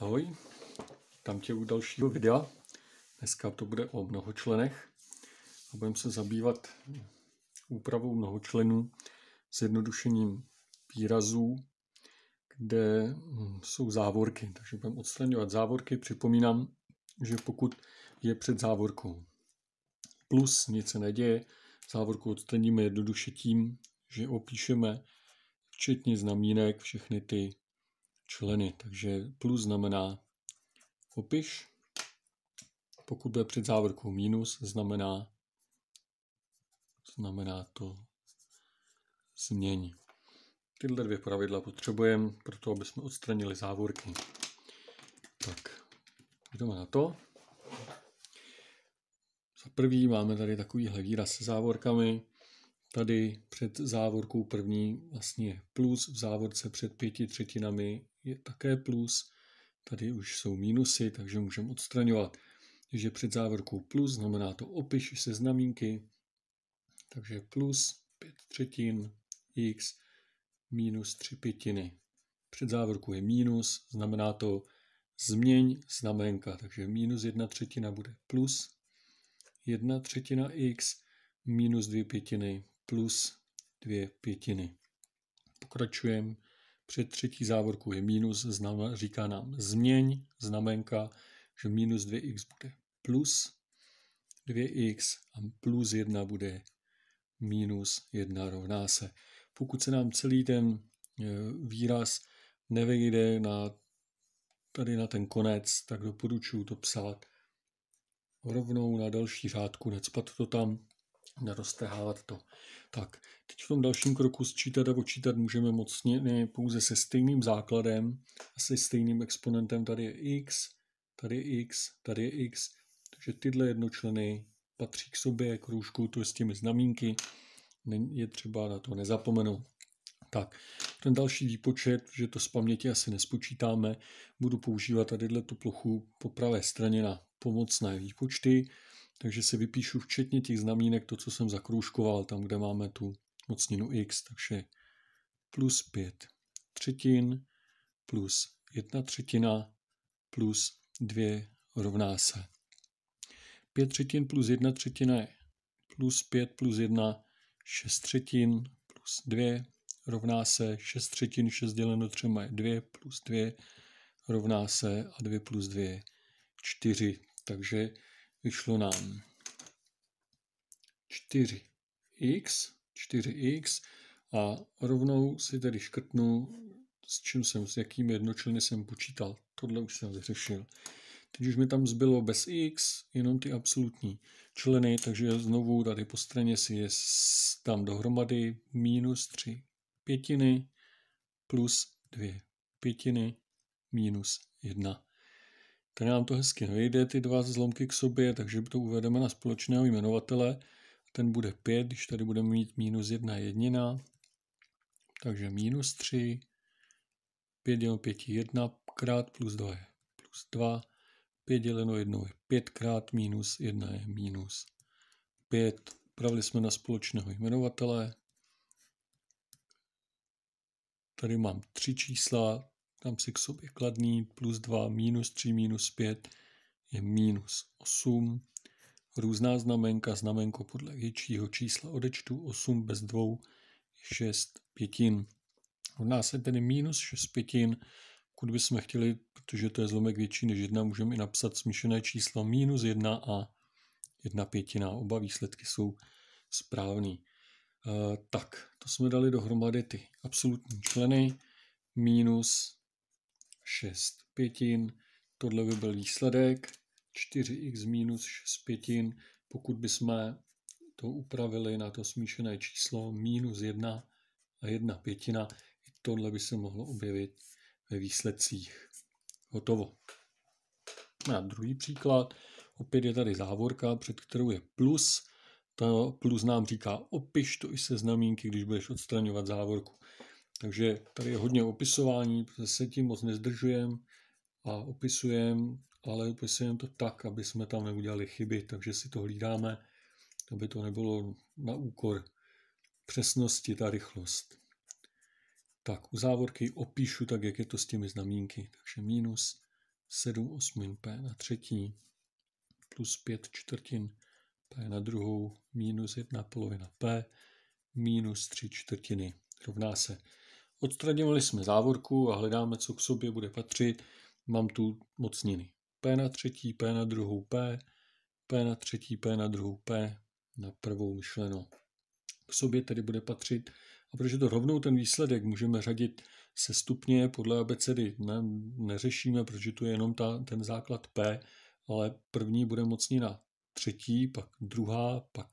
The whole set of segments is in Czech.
Ahoj, tam tě u dalšího videa. Dneska to bude o mnohočlenech a budeme se zabývat úpravou mnohočlenů, jednodušením výrazů, kde hm, jsou závorky. Takže budeme odstraňovat závorky. Připomínám, že pokud je před závorkou plus, nic se neděje, závorku odstraníme jednoduše tím, že opíšeme včetně znamínek všechny ty členy. Takže plus znamená opiš. Pokud bude před závorkou minus, znamená, znamená to změň. Tyhle dvě pravidla potřebujeme pro to, aby jsme odstranili závorky. Tak, jdeme na to. Za prvý máme tady takovýhle výraz se závorkami. Tady před závorkou první vlastně plus v závorce před pěti třetinami je také plus. Tady už jsou mínusy, takže můžeme odstraňovat. Takže před závorkou plus znamená to opiš se znamínky. Takže plus 5 třetin x minus 3 pětiny. Před závorkou je minus, znamená to změň znamenka. Takže minus 1 třetina bude plus 1 třetina x minus 2 pětiny plus 2 pětiny. Pokračujeme před třetí závorku je minus, říká nám změň znamenka, že minus 2x bude plus 2x a plus 1 bude minus 1 rovná se. Pokud se nám celý ten e, výraz nevejde na, tady na ten konec, tak doporučuji to psát rovnou na další řádku, necpat to tam, neroztrhávat to. Tak, teď v tom dalším kroku sčítat a počítat můžeme mocně pouze se stejným základem a se stejným exponentem. Tady je x, tady je x, tady je x. Takže tyhle jednočleny patří k sobě, kroužku, to je s těmi znamínky. Je třeba na to nezapomenout. Tak, ten další výpočet, že to z paměti asi nespočítáme, budu používat tadyhle tu plochu po pravé straně na pomocné výpočty. Takže si vypíšu včetně těch znamínek to, co jsem zakrůžkoval, tam, kde máme tu mocninu x, takže plus 5 třetin plus 1 třetina plus 2 rovná se. 5 třetin plus 1 třetina je plus 5 plus 1, 6 třetin plus 2 rovná se 6 třetin, 6 děleno 3 je 2 plus 2 rovná se a 2 plus 2 je 4. Takže vyšlo nám 4x, 4x a rovnou si tady škrtnu, s čím jsem, s jakými jednočleny jsem počítal. Tohle už jsem vyřešil. Teď už mi tam zbylo bez x, jenom ty absolutní členy, takže znovu tady po straně si je tam dohromady minus 3 pětiny plus 2 pětiny minus 1 tak nám to hezky nejde, ty dva zlomky k sobě, takže to uvedeme na společného jmenovatele. Ten bude 5, když tady budeme mít minus 1 jednina, takže minus 3, 5 děleno 5 je 1 krát, plus 2 je plus 2, 5 děleno 1 je 5 krát, minus 1 je minus 5. Pravili jsme na společného jmenovatele. Tady mám tři čísla, tam si k sobě kladný plus 2, minus 3, minus 5 je minus 8. Různá znamenka, znamenko podle většího čísla odečtu 8 bez 2 je 6 pětin. Rovná se tedy minus 6 pětin, pokud bychom chtěli, protože to je zlomek větší než 1, můžeme i napsat smíšené číslo minus 1 a 1 pětina. Oba výsledky jsou správný. E, tak, to jsme dali dohromady ty absolutní členy minus 6 pětin. Tohle by byl výsledek 4x minus 6 pětin. Pokud bychom to upravili na to smíšené číslo minus 1 a 1 pětina, i tohle by se mohlo objevit ve výsledcích. Hotovo. A druhý příklad, opět je tady závorka, před kterou je plus. To plus nám říká, opiš to i se znamínky, když budeš odstraňovat závorku. Takže tady je hodně opisování, zase tím moc nezdržujeme a opisujeme, ale opisujeme to tak, aby jsme tam neudělali chyby, takže si to hlídáme, aby to nebylo na úkor přesnosti ta rychlost. Tak u závorky opíšu tak, jak je to s těmi znamínky. Takže minus 7 osmin p na třetí plus 5 čtvrtin p na druhou minus 1 polovina p minus 3 čtvrtiny rovná se Odstraňovali jsme závorku a hledáme, co k sobě bude patřit. Mám tu mocniny. P na třetí, P na druhou P, P na třetí, P na druhou P, na prvou myšlenou. K sobě tedy bude patřit. A protože to rovnou ten výsledek můžeme řadit se stupně podle abecedy, ne, neřešíme, protože tu je jenom ta, ten základ P, ale první bude mocnina třetí, pak druhá, pak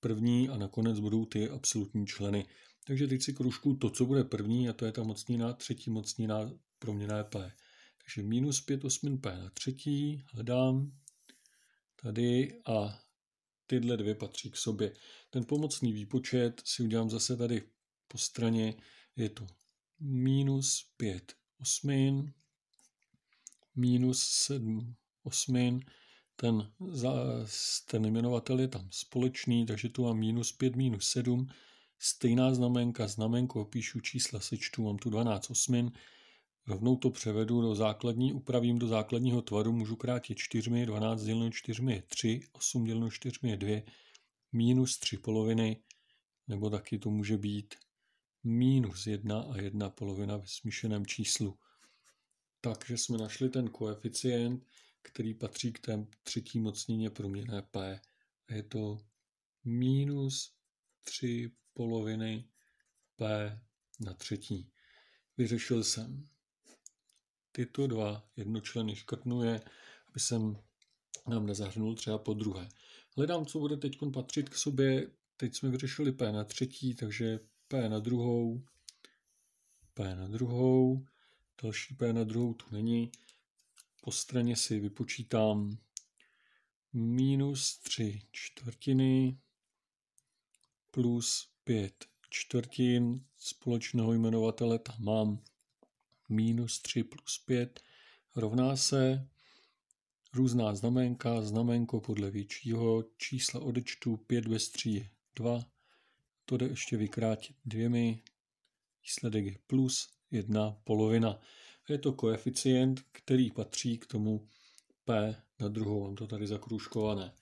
první a nakonec budou ty absolutní členy. Takže teď si kružku to, co bude první, a to je ta mocnina, třetí mocnina proměné P. Takže minus 5 osmin P na třetí, hledám tady a tyhle dvě patří k sobě. Ten pomocný výpočet si udělám zase tady po straně, je to minus 5 osmin, minus 7 osmin, ten, ten jmenovatel je tam společný, takže tu mám minus 5, minus 7, stejná znamenka, znamenku opíšu, čísla, sečtu, mám tu 12 osmin, rovnou to převedu do základní, upravím do základního tvaru, můžu krátit 4, 12 děleno 4 je 3, 8 děleno 4 je 2, minus 3 poloviny, nebo taky to může být minus 1 a 1 polovina ve smíšeném číslu. Takže jsme našli ten koeficient, který patří k té třetí mocnině proměné P. A Je to minus 3 poloviny P na třetí. Vyřešil jsem tyto dva jednočleny škrtnuje, aby jsem nám nezahrnul třeba po druhé. Hledám, co bude teď patřit k sobě. Teď jsme vyřešili P na třetí, takže P na druhou, P na druhou, další P na druhou tu není. Po straně si vypočítám minus 3 čtvrtiny plus pět čtvrtin společného jmenovatele tam mám minus 3 plus 5 rovná se různá znamenka, znamenko podle většího, čísla odečtu 5 ve 3 je 2, to jde ještě vykrátit dvěmi, výsledek je plus 1 polovina. Je to koeficient, který patří k tomu P na druhou, mám to tady zakružkované.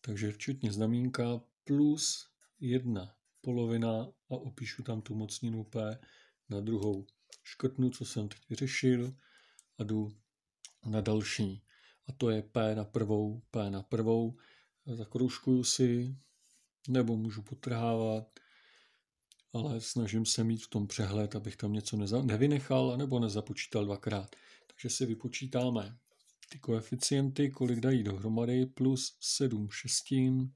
Takže včetně znamínka plus 1 polovina a opíšu tam tu mocninu P na druhou. Škrtnu, co jsem teď vyřešil a jdu na další. A to je P na prvou, P na prvou. Zakroužkuju si, nebo můžu potrhávat, ale snažím se mít v tom přehled, abych tam něco neza- nevynechal nebo nezapočítal dvakrát. Takže si vypočítáme ty koeficienty, kolik dají dohromady, plus 7 šestin,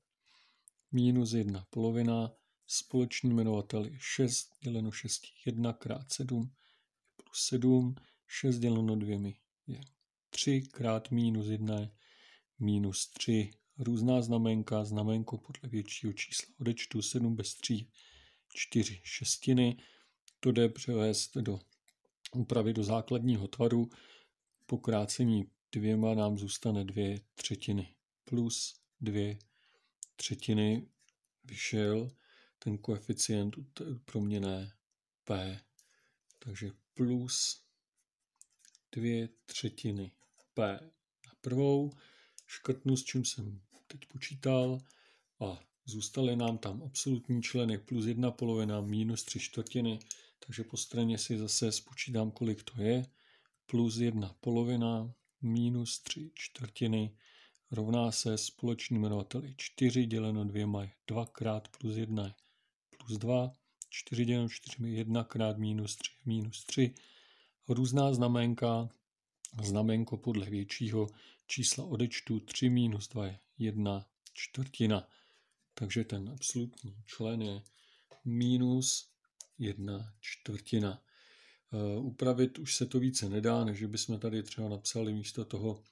minus 1 polovina, společný jmenovatel je 6 děleno 6, 1 krát 7 je plus 7, 6 děleno 2 je 3 krát minus 1 je minus 3. Různá znamenka, znamenko podle většího čísla odečtu 7 bez 3 4 šestiny. To jde převést do úpravy do základního tvaru. Po krácení dvěma nám zůstane dvě třetiny plus dvě třetiny vyšel ten koeficient proměné P. Takže plus dvě třetiny P na prvou, škrtnu, s čím jsem teď počítal a zůstaly nám tam absolutní členy plus jedna polovina minus tři čtvrtiny, takže po straně si zase spočítám, kolik to je, plus jedna polovina minus tři čtvrtiny rovná se společným jmenovateli 4 děleno dvěma je 2 krát plus 1 je plus 2, 4 děleno 4 je 1 krát minus 3 minus 3. Různá znamenka, znamenko podle většího čísla odečtu 3 minus 2 je 1 čtvrtina. Takže ten absolutní člen je minus 1 čtvrtina. Uh, upravit už se to více nedá, než bychom tady třeba napsali místo toho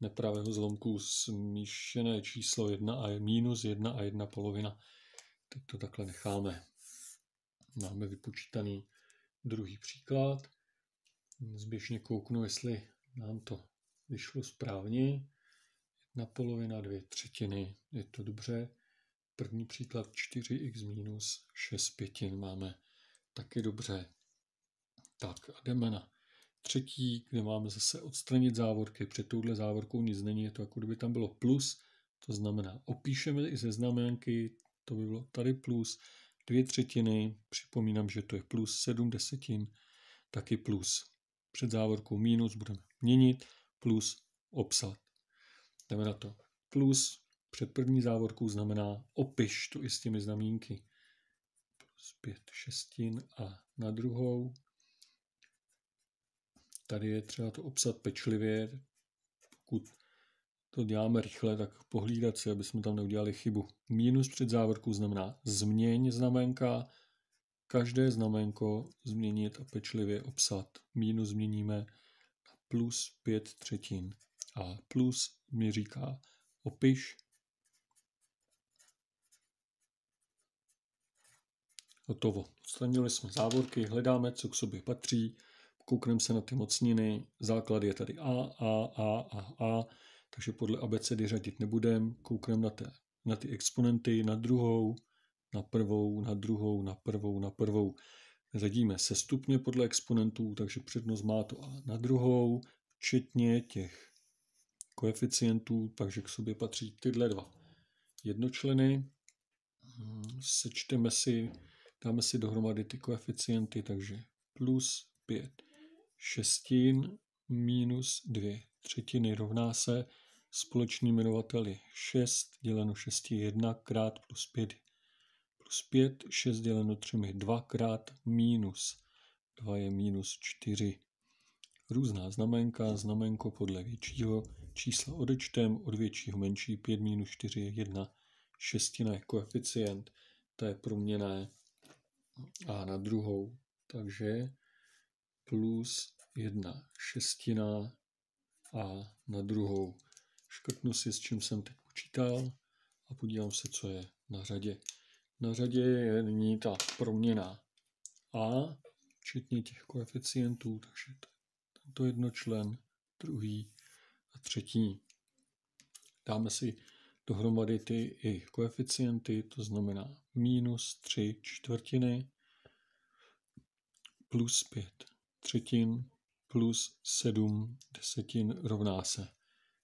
nepravého zlomku smíšené číslo 1 a je minus 1 a 1 polovina. Teď to takhle necháme. Máme vypočítaný druhý příklad. Zběžně kouknu, jestli nám to vyšlo správně. Jedna polovina, dvě třetiny, je to dobře. První příklad 4x minus 6 pětin máme taky dobře. Tak a jdeme na třetí, kde máme zase odstranit závorky. Před touhle závorkou nic není, je to jako kdyby tam bylo plus, to znamená opíšeme i ze znamenky to by bylo tady plus dvě třetiny, připomínám, že to je plus sedm desetin, taky plus. Před závorkou minus budeme měnit, plus obsat. Jdeme na to. Plus před první závorkou znamená opiš, to i s těmi znamínky. Plus pět šestin a na druhou. Tady je třeba to obsat pečlivě, pokud to děláme rychle, tak pohlídat si, aby jsme tam neudělali chybu. Minus před závorkou znamená změň znamenka, každé znamenko změnit a pečlivě obsat. Minus změníme na plus 5 třetin. A plus mi říká opiš. Hotovo. Odstranili jsme závorky, hledáme, co k sobě patří, koukneme se na ty mocniny, základ je tady A, A, A, A, A takže podle abecedy řadit nebudem, koukneme na, na ty exponenty, na druhou, na prvou, na druhou, na prvou, na prvou. Řadíme se stupně podle exponentů, takže přednost má to a na druhou, včetně těch koeficientů, takže k sobě patří tyhle dva jednočleny. Hmm, sečteme si, dáme si dohromady ty koeficienty, takže plus 5 šestin minus 2 třetiny rovná se společný jmenovatel je 6 děleno 6 je 1 krát plus 5 plus 5, 6 děleno 3 je 2 krát minus 2 je minus 4. Různá znamenka, znamenko podle většího, čísla odečtem, od většího menší, 5 minus 4 je 1, šestina je koeficient, to je proměné a na druhou, takže plus 1 šestina a na druhou škrtnu si, s čím jsem teď počítal a podívám se, co je na řadě. Na řadě je nyní ta proměna a, včetně těch koeficientů, takže tento jednočlen, druhý a třetí. Dáme si dohromady ty i koeficienty, to znamená minus 3 čtvrtiny plus 5 třetin plus 7 desetin rovná se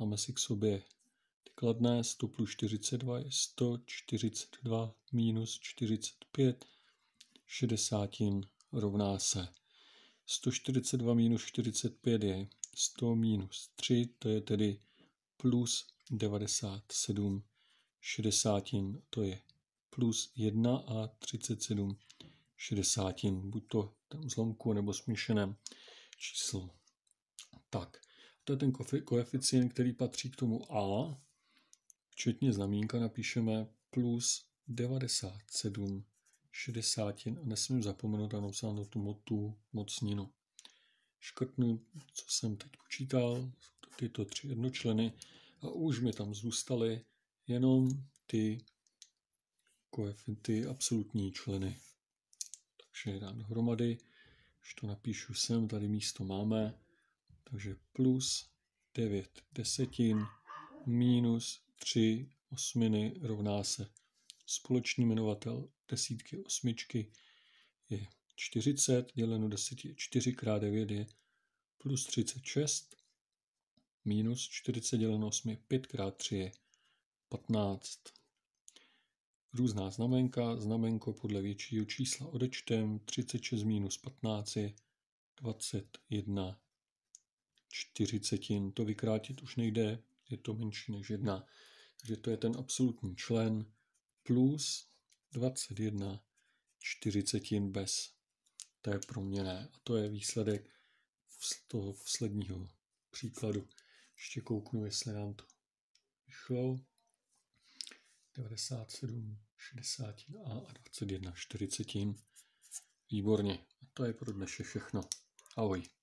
Dáme si k sobě ty kladné, 100 plus 42 je 142 minus 45, 60 rovná se 142 minus 45 je 100 minus 3, to je tedy plus 97 šedesátin, to je plus 1 a 37 šedesátin, buď to tam zlomku nebo smíšeném číslu. Tak, to je ten koeficient, který patří k tomu A. Včetně znamínka napíšeme plus 97 šedesátin a nesmím zapomenout a napsat na tu motu mocninu. Škrtnu, co jsem teď počítal, tyto tři jednočleny a už mi tam zůstaly jenom ty, ty absolutní členy. Takže dám dohromady, když to napíšu sem, tady místo máme takže plus 9 desetin minus 3 osminy rovná se společný jmenovatel desítky osmičky je 40, děleno 10 je 4 krát 9 je plus 36, minus 40 děleno 8 je 5 krát 3 je 15. Různá znamenka, znamenko podle většího čísla odečtem, 36 minus 15 je 21 čtyřicetin. To vykrátit už nejde, je to menší než jedna. Takže to je ten absolutní člen plus 21 čtyřicetin bez té proměné. A to je výsledek toho posledního příkladu. Ještě kouknu, jestli nám to vyšlo. 97 60 a 21 čtyřicetin. Výborně. A to je pro dnešek všechno. Ahoj.